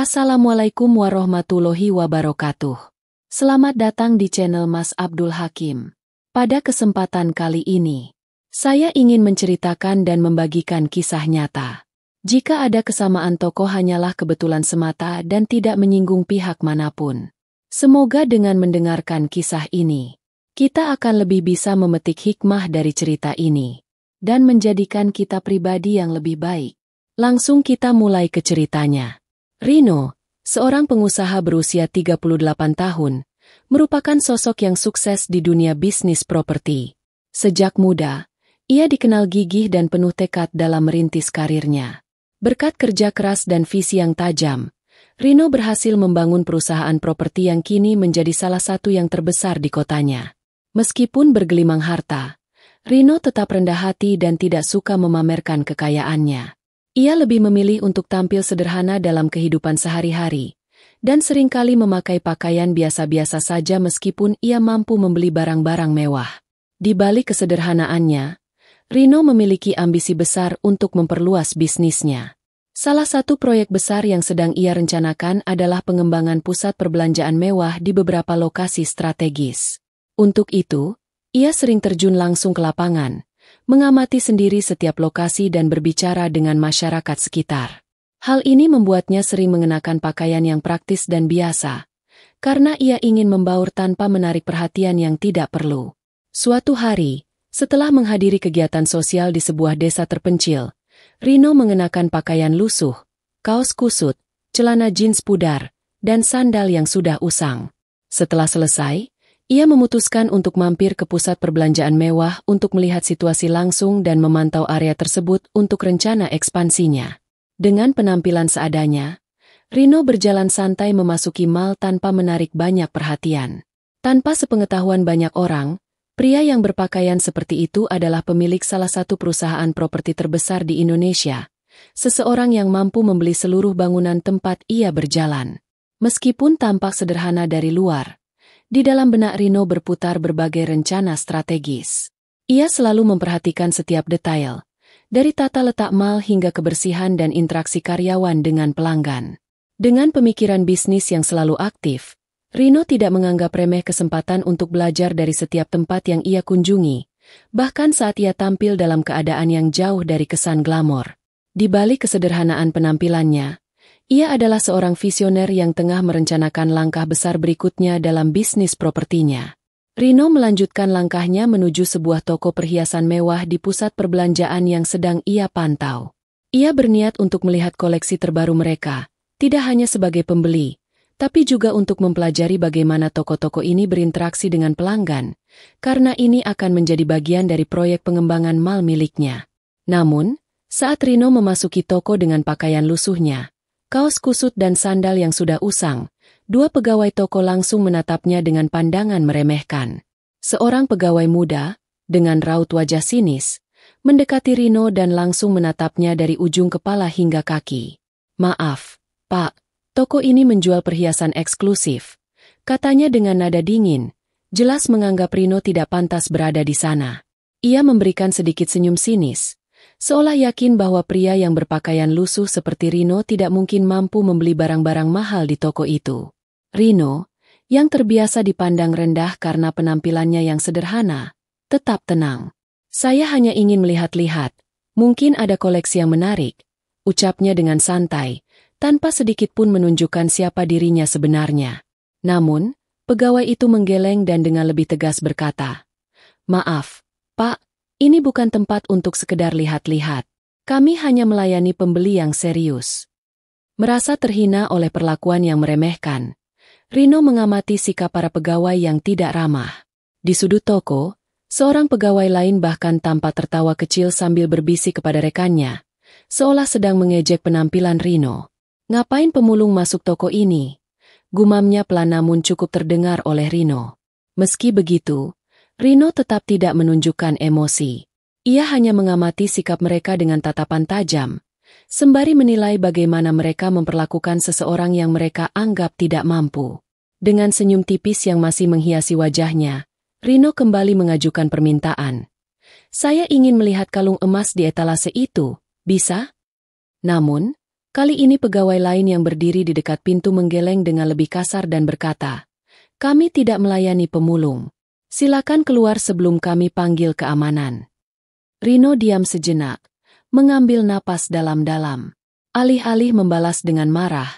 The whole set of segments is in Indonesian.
Assalamualaikum warahmatullahi wabarakatuh. Selamat datang di channel Mas Abdul Hakim. Pada kesempatan kali ini, saya ingin menceritakan dan membagikan kisah nyata. Jika ada kesamaan tokoh hanyalah kebetulan semata dan tidak menyinggung pihak manapun. Semoga dengan mendengarkan kisah ini, kita akan lebih bisa memetik hikmah dari cerita ini dan menjadikan kita pribadi yang lebih baik. Langsung kita mulai ke ceritanya. Rino, seorang pengusaha berusia 38 tahun, merupakan sosok yang sukses di dunia bisnis properti. Sejak muda, ia dikenal gigih dan penuh tekad dalam merintis karirnya. Berkat kerja keras dan visi yang tajam, Rino berhasil membangun perusahaan properti yang kini menjadi salah satu yang terbesar di kotanya. Meskipun bergelimang harta, Rino tetap rendah hati dan tidak suka memamerkan kekayaannya. Ia lebih memilih untuk tampil sederhana dalam kehidupan sehari-hari, dan seringkali memakai pakaian biasa-biasa saja meskipun ia mampu membeli barang-barang mewah. Di balik kesederhanaannya, Rino memiliki ambisi besar untuk memperluas bisnisnya. Salah satu proyek besar yang sedang ia rencanakan adalah pengembangan pusat perbelanjaan mewah di beberapa lokasi strategis. Untuk itu, ia sering terjun langsung ke lapangan, mengamati sendiri setiap lokasi dan berbicara dengan masyarakat sekitar. Hal ini membuatnya sering mengenakan pakaian yang praktis dan biasa, karena ia ingin membaur tanpa menarik perhatian yang tidak perlu. Suatu hari, setelah menghadiri kegiatan sosial di sebuah desa terpencil, Rino mengenakan pakaian lusuh, kaos kusut, celana jeans pudar, dan sandal yang sudah usang. Setelah selesai, ia memutuskan untuk mampir ke pusat perbelanjaan mewah untuk melihat situasi langsung dan memantau area tersebut untuk rencana ekspansinya. Dengan penampilan seadanya, Rino berjalan santai memasuki mal tanpa menarik banyak perhatian. Tanpa sepengetahuan banyak orang, pria yang berpakaian seperti itu adalah pemilik salah satu perusahaan properti terbesar di Indonesia, seseorang yang mampu membeli seluruh bangunan tempat ia berjalan. Meskipun tampak sederhana dari luar, di dalam benak Rino berputar berbagai rencana strategis. Ia selalu memperhatikan setiap detail, dari tata letak mal hingga kebersihan dan interaksi karyawan dengan pelanggan. Dengan pemikiran bisnis yang selalu aktif, Rino tidak menganggap remeh kesempatan untuk belajar dari setiap tempat yang ia kunjungi, bahkan saat ia tampil dalam keadaan yang jauh dari kesan glamor. Di balik kesederhanaan penampilannya, ia adalah seorang visioner yang tengah merencanakan langkah besar berikutnya dalam bisnis propertinya. Rino melanjutkan langkahnya menuju sebuah toko perhiasan mewah di pusat perbelanjaan yang sedang ia pantau. Ia berniat untuk melihat koleksi terbaru mereka, tidak hanya sebagai pembeli, tapi juga untuk mempelajari bagaimana toko-toko ini berinteraksi dengan pelanggan, karena ini akan menjadi bagian dari proyek pengembangan mal miliknya. Namun, saat Rino memasuki toko dengan pakaian lusuhnya, kaos kusut dan sandal yang sudah usang, dua pegawai toko langsung menatapnya dengan pandangan meremehkan. Seorang pegawai muda, dengan raut wajah sinis, mendekati Rino dan langsung menatapnya dari ujung kepala hingga kaki. Maaf, Pak, toko ini menjual perhiasan eksklusif. Katanya dengan nada dingin, jelas menganggap Rino tidak pantas berada di sana. Ia memberikan sedikit senyum sinis, seolah yakin bahwa pria yang berpakaian lusuh seperti Rino tidak mungkin mampu membeli barang-barang mahal di toko itu. Rino, yang terbiasa dipandang rendah karena penampilannya yang sederhana, tetap tenang. Saya hanya ingin melihat-lihat, mungkin ada koleksi yang menarik, ucapnya dengan santai, tanpa sedikit pun menunjukkan siapa dirinya sebenarnya. Namun, pegawai itu menggeleng dan dengan lebih tegas berkata, Maaf, Pak, ini bukan tempat untuk sekedar lihat-lihat. Kami hanya melayani pembeli yang serius. Merasa terhina oleh perlakuan yang meremehkan, Rino mengamati sikap para pegawai yang tidak ramah. Di sudut toko, seorang pegawai lain bahkan tanpa tertawa kecil sambil berbisik kepada rekannya, seolah sedang mengejek penampilan Rino. Ngapain pemulung masuk toko ini? Gumamnya pelan namun cukup terdengar oleh Rino. Meski begitu, Rino tetap tidak menunjukkan emosi. Ia hanya mengamati sikap mereka dengan tatapan tajam, sembari menilai bagaimana mereka memperlakukan seseorang yang mereka anggap tidak mampu. Dengan senyum tipis yang masih menghiasi wajahnya, Rino kembali mengajukan permintaan. Saya ingin melihat kalung emas di etalase itu, bisa? Namun, kali ini pegawai lain yang berdiri di dekat pintu menggeleng dengan lebih kasar dan berkata, kami tidak melayani pemulung. Silakan keluar sebelum kami panggil keamanan. Rino diam sejenak, mengambil napas dalam-dalam. Alih-alih membalas dengan marah,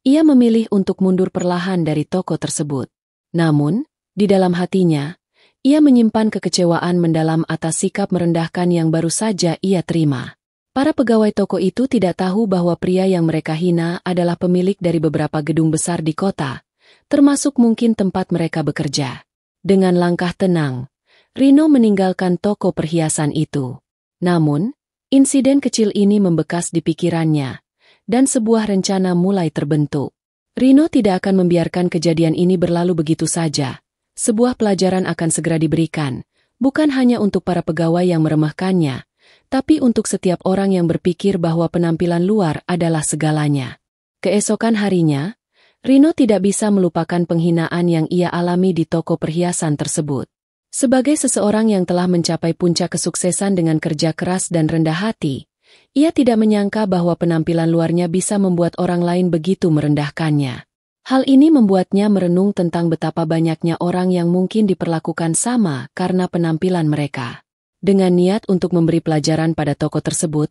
ia memilih untuk mundur perlahan dari toko tersebut. Namun, di dalam hatinya, ia menyimpan kekecewaan mendalam atas sikap merendahkan yang baru saja ia terima. Para pegawai toko itu tidak tahu bahwa pria yang mereka hina adalah pemilik dari beberapa gedung besar di kota, termasuk mungkin tempat mereka bekerja. Dengan langkah tenang, Rino meninggalkan toko perhiasan itu. Namun, insiden kecil ini membekas di pikirannya, dan sebuah rencana mulai terbentuk. Rino tidak akan membiarkan kejadian ini berlalu begitu saja. Sebuah pelajaran akan segera diberikan, bukan hanya untuk para pegawai yang meremehkannya, tapi untuk setiap orang yang berpikir bahwa penampilan luar adalah segalanya. Keesokan harinya, Rino tidak bisa melupakan penghinaan yang ia alami di toko perhiasan tersebut. Sebagai seseorang yang telah mencapai puncak kesuksesan dengan kerja keras dan rendah hati, ia tidak menyangka bahwa penampilan luarnya bisa membuat orang lain begitu merendahkannya. Hal ini membuatnya merenung tentang betapa banyaknya orang yang mungkin diperlakukan sama karena penampilan mereka. Dengan niat untuk memberi pelajaran pada toko tersebut,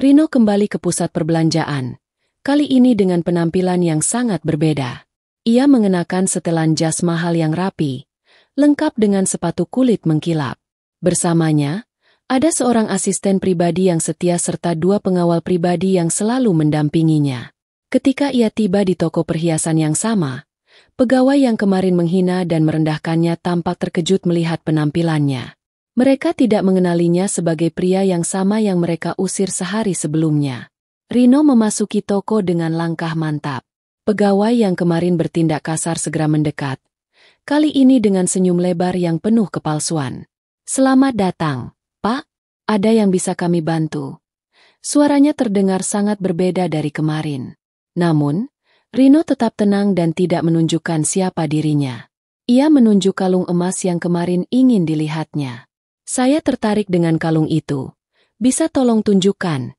Rino kembali ke pusat perbelanjaan, kali ini dengan penampilan yang sangat berbeda. Ia mengenakan setelan jas mahal yang rapi, lengkap dengan sepatu kulit mengkilap. Bersamanya, ada seorang asisten pribadi yang setia serta dua pengawal pribadi yang selalu mendampinginya. Ketika ia tiba di toko perhiasan yang sama, pegawai yang kemarin menghina dan merendahkannya tampak terkejut melihat penampilannya. Mereka tidak mengenalinya sebagai pria yang sama yang mereka usir sehari sebelumnya. Rino memasuki toko dengan langkah mantap. Pegawai yang kemarin bertindak kasar segera mendekat. Kali ini dengan senyum lebar yang penuh kepalsuan. Selamat datang, Pak. Ada yang bisa kami bantu? Suaranya terdengar sangat berbeda dari kemarin. Namun, Rino tetap tenang dan tidak menunjukkan siapa dirinya. Ia menunjuk kalung emas yang kemarin ingin dilihatnya. Saya tertarik dengan kalung itu. Bisa tolong tunjukkan,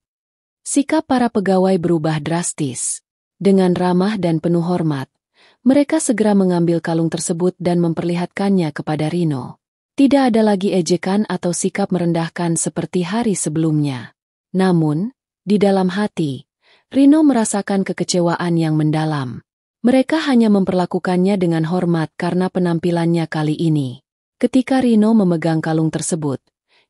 Sikap para pegawai berubah drastis. Dengan ramah dan penuh hormat, mereka segera mengambil kalung tersebut dan memperlihatkannya kepada Rino. Tidak ada lagi ejekan atau sikap merendahkan seperti hari sebelumnya. Namun, di dalam hati, Rino merasakan kekecewaan yang mendalam. Mereka hanya memperlakukannya dengan hormat karena penampilannya kali ini. Ketika Rino memegang kalung tersebut,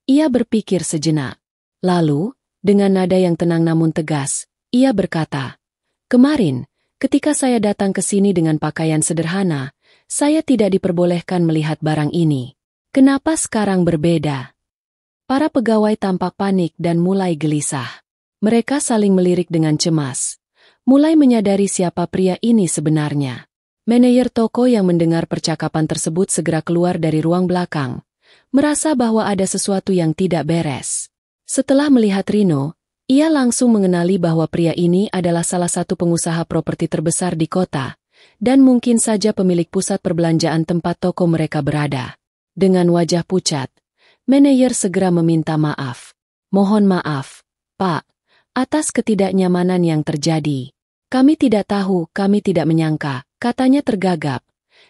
ia berpikir sejenak. Lalu, dengan nada yang tenang namun tegas, ia berkata, Kemarin, ketika saya datang ke sini dengan pakaian sederhana, saya tidak diperbolehkan melihat barang ini. Kenapa sekarang berbeda? Para pegawai tampak panik dan mulai gelisah. Mereka saling melirik dengan cemas, mulai menyadari siapa pria ini sebenarnya. Manajer toko yang mendengar percakapan tersebut segera keluar dari ruang belakang, merasa bahwa ada sesuatu yang tidak beres. Setelah melihat Rino, ia langsung mengenali bahwa pria ini adalah salah satu pengusaha properti terbesar di kota, dan mungkin saja pemilik pusat perbelanjaan tempat toko mereka berada. Dengan wajah pucat, manajer segera meminta maaf. Mohon maaf, Pak, atas ketidaknyamanan yang terjadi. Kami tidak tahu, kami tidak menyangka, katanya tergagap.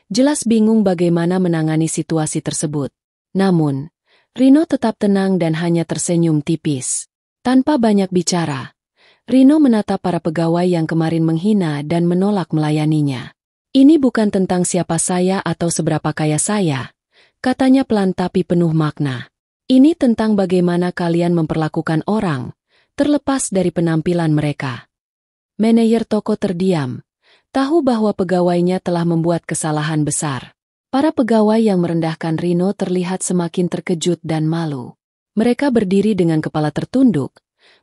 Jelas bingung bagaimana menangani situasi tersebut. Namun, Rino tetap tenang dan hanya tersenyum tipis. Tanpa banyak bicara, Rino menatap para pegawai yang kemarin menghina dan menolak melayaninya. Ini bukan tentang siapa saya atau seberapa kaya saya, katanya pelan tapi penuh makna. Ini tentang bagaimana kalian memperlakukan orang, terlepas dari penampilan mereka. Manajer toko terdiam, tahu bahwa pegawainya telah membuat kesalahan besar. Para pegawai yang merendahkan Rino terlihat semakin terkejut dan malu. Mereka berdiri dengan kepala tertunduk,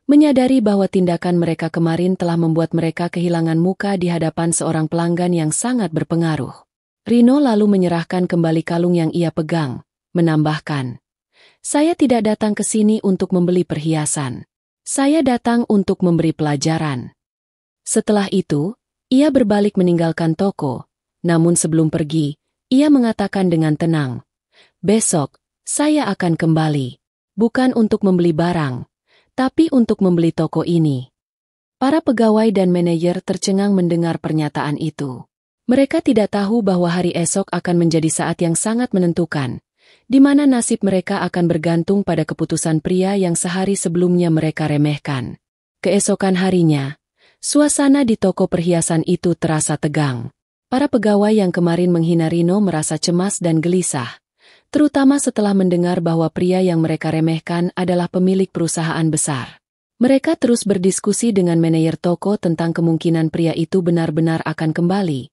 menyadari bahwa tindakan mereka kemarin telah membuat mereka kehilangan muka di hadapan seorang pelanggan yang sangat berpengaruh. Rino lalu menyerahkan kembali kalung yang ia pegang, menambahkan, Saya tidak datang ke sini untuk membeli perhiasan. Saya datang untuk memberi pelajaran. Setelah itu, ia berbalik meninggalkan toko, namun sebelum pergi, ia mengatakan dengan tenang, besok, saya akan kembali. Bukan untuk membeli barang, tapi untuk membeli toko ini. Para pegawai dan manajer tercengang mendengar pernyataan itu. Mereka tidak tahu bahwa hari esok akan menjadi saat yang sangat menentukan, di mana nasib mereka akan bergantung pada keputusan pria yang sehari sebelumnya mereka remehkan. Keesokan harinya, suasana di toko perhiasan itu terasa tegang. Para pegawai yang kemarin menghina Rino merasa cemas dan gelisah, terutama setelah mendengar bahwa pria yang mereka remehkan adalah pemilik perusahaan besar. Mereka terus berdiskusi dengan manajer toko tentang kemungkinan pria itu benar-benar akan kembali,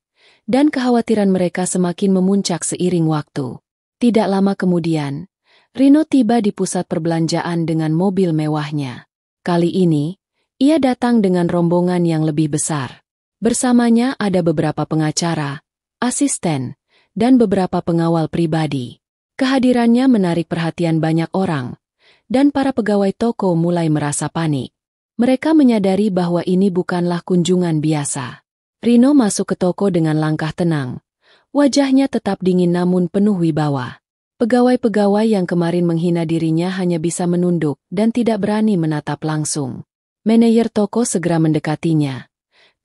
dan kekhawatiran mereka semakin memuncak seiring waktu. Tidak lama kemudian, Rino tiba di pusat perbelanjaan dengan mobil mewahnya. Kali ini, ia datang dengan rombongan yang lebih besar. Bersamanya ada beberapa pengacara, asisten, dan beberapa pengawal pribadi. Kehadirannya menarik perhatian banyak orang, dan para pegawai toko mulai merasa panik. Mereka menyadari bahwa ini bukanlah kunjungan biasa. Rino masuk ke toko dengan langkah tenang. Wajahnya tetap dingin namun penuh wibawa. Pegawai-pegawai yang kemarin menghina dirinya hanya bisa menunduk dan tidak berani menatap langsung. Manajer toko segera mendekatinya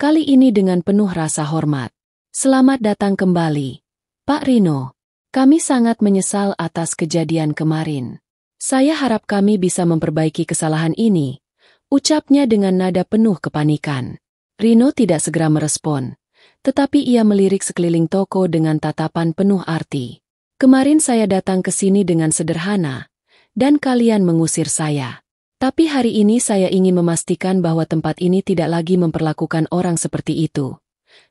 kali ini dengan penuh rasa hormat. Selamat datang kembali, Pak Rino. Kami sangat menyesal atas kejadian kemarin. Saya harap kami bisa memperbaiki kesalahan ini, ucapnya dengan nada penuh kepanikan. Rino tidak segera merespon, tetapi ia melirik sekeliling toko dengan tatapan penuh arti. Kemarin saya datang ke sini dengan sederhana, dan kalian mengusir saya. Tapi hari ini saya ingin memastikan bahwa tempat ini tidak lagi memperlakukan orang seperti itu.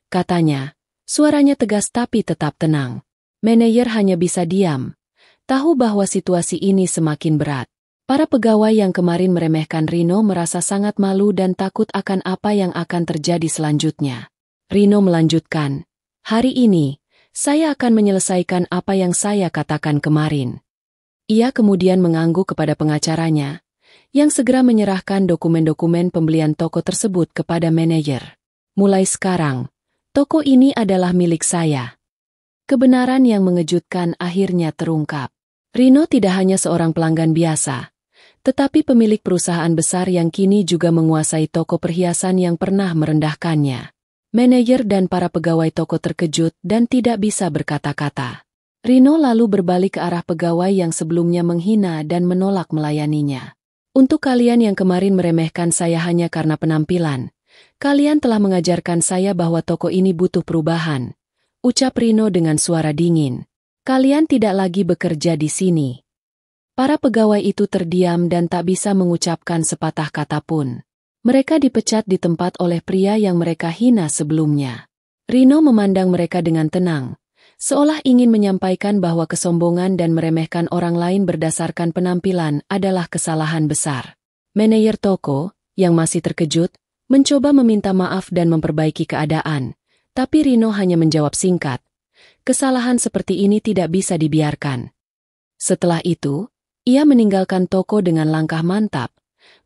Katanya, suaranya tegas tapi tetap tenang. Manajer hanya bisa diam. Tahu bahwa situasi ini semakin berat. Para pegawai yang kemarin meremehkan Rino merasa sangat malu dan takut akan apa yang akan terjadi selanjutnya. Rino melanjutkan, Hari ini, saya akan menyelesaikan apa yang saya katakan kemarin. Ia kemudian mengangguk kepada pengacaranya, yang segera menyerahkan dokumen-dokumen pembelian toko tersebut kepada manajer. Mulai sekarang, toko ini adalah milik saya. Kebenaran yang mengejutkan akhirnya terungkap. Rino tidak hanya seorang pelanggan biasa, tetapi pemilik perusahaan besar yang kini juga menguasai toko perhiasan yang pernah merendahkannya. Manajer dan para pegawai toko terkejut dan tidak bisa berkata-kata. Rino lalu berbalik ke arah pegawai yang sebelumnya menghina dan menolak melayaninya. Untuk kalian yang kemarin meremehkan saya hanya karena penampilan, kalian telah mengajarkan saya bahwa toko ini butuh perubahan. Ucap Rino dengan suara dingin. Kalian tidak lagi bekerja di sini. Para pegawai itu terdiam dan tak bisa mengucapkan sepatah kata pun. Mereka dipecat di tempat oleh pria yang mereka hina sebelumnya. Rino memandang mereka dengan tenang, seolah ingin menyampaikan bahwa kesombongan dan meremehkan orang lain berdasarkan penampilan adalah kesalahan besar. Manajer toko, yang masih terkejut, mencoba meminta maaf dan memperbaiki keadaan, tapi Rino hanya menjawab singkat, kesalahan seperti ini tidak bisa dibiarkan. Setelah itu, ia meninggalkan toko dengan langkah mantap,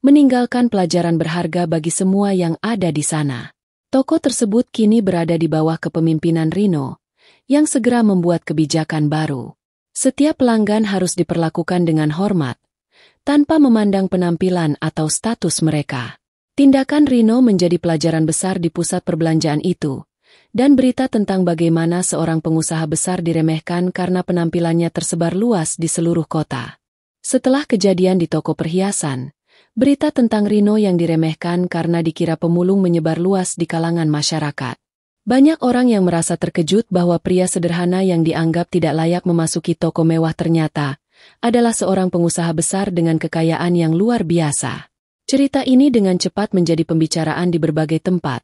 meninggalkan pelajaran berharga bagi semua yang ada di sana. Toko tersebut kini berada di bawah kepemimpinan Rino, yang segera membuat kebijakan baru. Setiap pelanggan harus diperlakukan dengan hormat, tanpa memandang penampilan atau status mereka. Tindakan Rino menjadi pelajaran besar di pusat perbelanjaan itu, dan berita tentang bagaimana seorang pengusaha besar diremehkan karena penampilannya tersebar luas di seluruh kota. Setelah kejadian di toko perhiasan, berita tentang Rino yang diremehkan karena dikira pemulung menyebar luas di kalangan masyarakat. Banyak orang yang merasa terkejut bahwa pria sederhana yang dianggap tidak layak memasuki toko mewah ternyata adalah seorang pengusaha besar dengan kekayaan yang luar biasa. Cerita ini dengan cepat menjadi pembicaraan di berbagai tempat.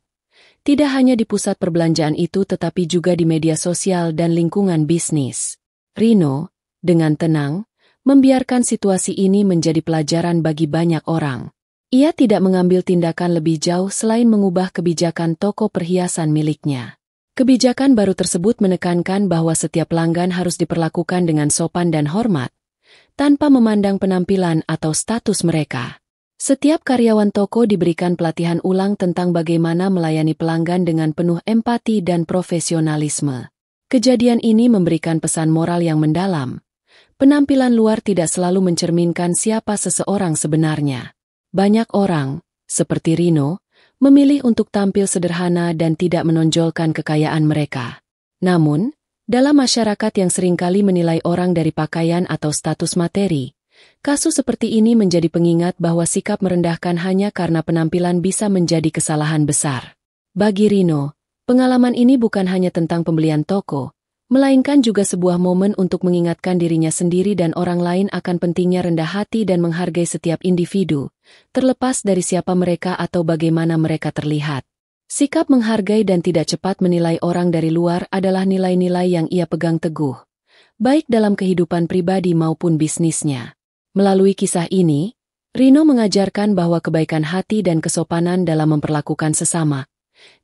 Tidak hanya di pusat perbelanjaan itu tetapi juga di media sosial dan lingkungan bisnis. Rino, dengan tenang, membiarkan situasi ini menjadi pelajaran bagi banyak orang. Ia tidak mengambil tindakan lebih jauh selain mengubah kebijakan toko perhiasan miliknya. Kebijakan baru tersebut menekankan bahwa setiap pelanggan harus diperlakukan dengan sopan dan hormat, tanpa memandang penampilan atau status mereka. Setiap karyawan toko diberikan pelatihan ulang tentang bagaimana melayani pelanggan dengan penuh empati dan profesionalisme. Kejadian ini memberikan pesan moral yang mendalam. Penampilan luar tidak selalu mencerminkan siapa seseorang sebenarnya. Banyak orang, seperti Rino, memilih untuk tampil sederhana dan tidak menonjolkan kekayaan mereka. Namun, dalam masyarakat yang seringkali menilai orang dari pakaian atau status materi, kasus seperti ini menjadi pengingat bahwa sikap merendahkan hanya karena penampilan bisa menjadi kesalahan besar. Bagi Rino, pengalaman ini bukan hanya tentang pembelian toko, melainkan juga sebuah momen untuk mengingatkan dirinya sendiri dan orang lain akan pentingnya rendah hati dan menghargai setiap individu, terlepas dari siapa mereka atau bagaimana mereka terlihat. Sikap menghargai dan tidak cepat menilai orang dari luar adalah nilai-nilai yang ia pegang teguh, baik dalam kehidupan pribadi maupun bisnisnya. Melalui kisah ini, Rino mengajarkan bahwa kebaikan hati dan kesopanan dalam memperlakukan sesama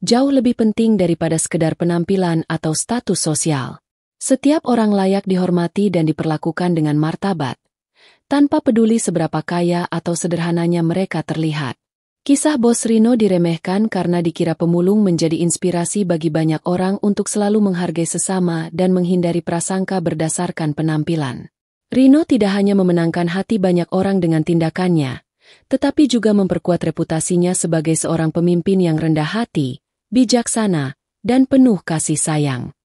jauh lebih penting daripada sekedar penampilan atau status sosial. Setiap orang layak dihormati dan diperlakukan dengan martabat, tanpa peduli seberapa kaya atau sederhananya mereka terlihat. Kisah Bos Rino diremehkan karena dikira pemulung menjadi inspirasi bagi banyak orang untuk selalu menghargai sesama dan menghindari prasangka berdasarkan penampilan. Rino tidak hanya memenangkan hati banyak orang dengan tindakannya, tetapi juga memperkuat reputasinya sebagai seorang pemimpin yang rendah hati, bijaksana, dan penuh kasih sayang.